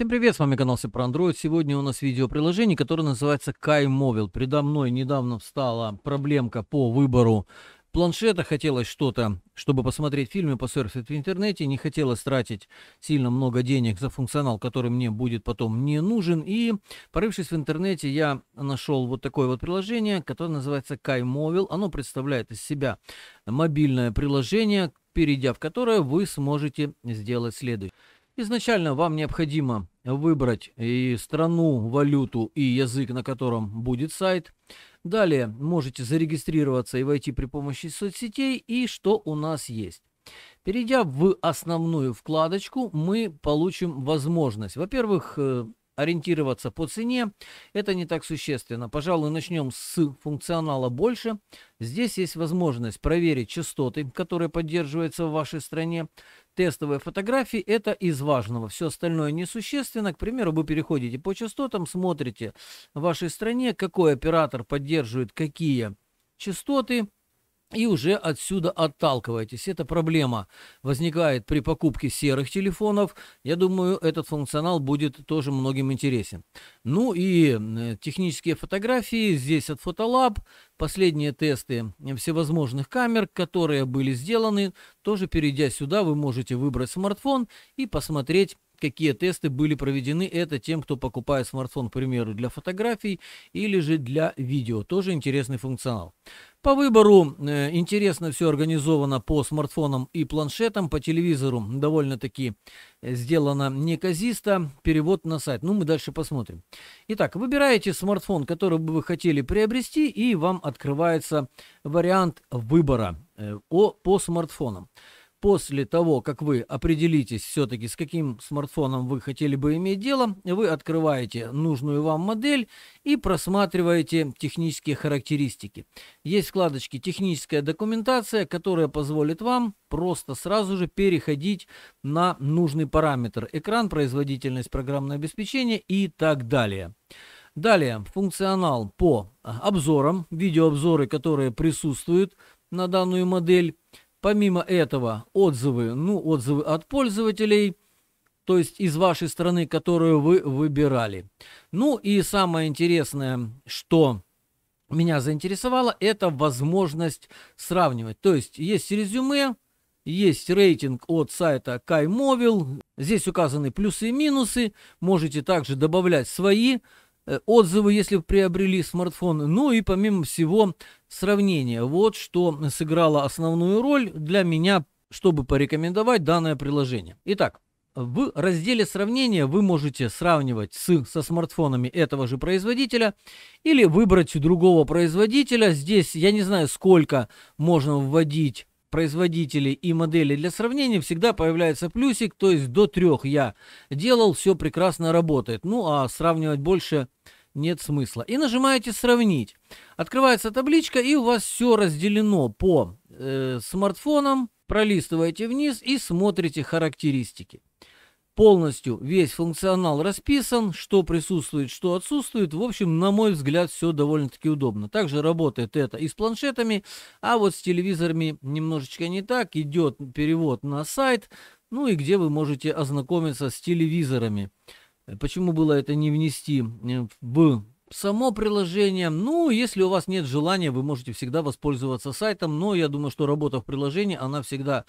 Всем привет, с вами канал Все про Android. Сегодня у нас видеоприложение, которое называется KaiMobile. Передо мной недавно встала проблемка по выбору планшета. Хотелось что-то, чтобы посмотреть фильмы, посерфить в интернете. Не хотелось тратить сильно много денег за функционал, который мне будет потом не нужен. И, порывшись в интернете, я нашел вот такое вот приложение, которое называется KaiMobile. Оно представляет из себя мобильное приложение, перейдя в которое вы сможете сделать следующее. Изначально вам необходимо выбрать и страну, валюту и язык, на котором будет сайт. Далее можете зарегистрироваться и войти при помощи соцсетей. И что у нас есть? Перейдя в основную вкладочку, мы получим возможность, во-первых, э, ориентироваться по цене. Это не так существенно. Пожалуй, начнем с функционала больше. Здесь есть возможность проверить частоты, которые поддерживаются в вашей стране. Тестовые фотографии – это из важного. Все остальное несущественно. К примеру, вы переходите по частотам, смотрите в вашей стране, какой оператор поддерживает какие частоты – и уже отсюда отталкиваетесь. Эта проблема возникает при покупке серых телефонов. Я думаю, этот функционал будет тоже многим интересен. Ну и э, технические фотографии здесь от Photolab. Последние тесты всевозможных камер, которые были сделаны. Тоже перейдя сюда, вы можете выбрать смартфон и посмотреть какие тесты были проведены. Это тем, кто покупает смартфон, к примеру, для фотографий или же для видео. Тоже интересный функционал. По выбору э, интересно все организовано по смартфонам и планшетам, по телевизору довольно-таки э, сделано неказисто, перевод на сайт. Ну, мы дальше посмотрим. Итак, выбираете смартфон, который бы вы хотели приобрести, и вам открывается вариант выбора э, по смартфонам. После того, как вы определитесь все-таки, с каким смартфоном вы хотели бы иметь дело, вы открываете нужную вам модель и просматриваете технические характеристики. Есть вкладочки «Техническая документация», которая позволит вам просто сразу же переходить на нужный параметр – экран, производительность программное обеспечение и так далее. Далее, функционал по обзорам, видеообзоры, которые присутствуют на данную модель. Помимо этого, отзывы, ну, отзывы от пользователей, то есть из вашей страны, которую вы выбирали. Ну и самое интересное, что меня заинтересовало, это возможность сравнивать. То есть есть резюме, есть рейтинг от сайта Каймовил. Здесь указаны плюсы и минусы. Можете также добавлять свои Э, отзывы, если приобрели смартфон. Ну и помимо всего сравнение. Вот что сыграло основную роль для меня, чтобы порекомендовать данное приложение. Итак, в разделе сравнения вы можете сравнивать с, со смартфонами этого же производителя или выбрать другого производителя. Здесь я не знаю, сколько можно вводить производителей и моделей для сравнения всегда появляется плюсик, то есть до трех я делал, все прекрасно работает. Ну а сравнивать больше нет смысла. И нажимаете «Сравнить». Открывается табличка, и у вас все разделено по э, смартфонам. Пролистываете вниз и смотрите характеристики полностью весь функционал расписан, что присутствует, что отсутствует. В общем, на мой взгляд, все довольно-таки удобно. Также работает это и с планшетами, а вот с телевизорами немножечко не так. Идет перевод на сайт, ну и где вы можете ознакомиться с телевизорами. Почему было это не внести э, в само приложение. Ну, если у вас нет желания, вы можете всегда воспользоваться сайтом, но я думаю, что работа в приложении, она всегда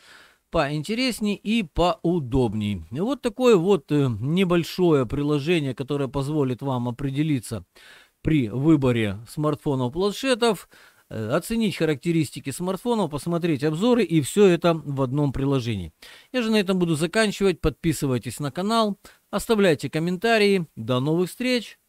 поинтересней и поудобней. Вот такое вот э, небольшое приложение, которое позволит вам определиться при выборе смартфонов, планшетов, э, оценить характеристики смартфонов, посмотреть обзоры и все это в одном приложении. Я же на этом буду заканчивать. Подписывайтесь на канал, оставляйте комментарии. До новых встреч!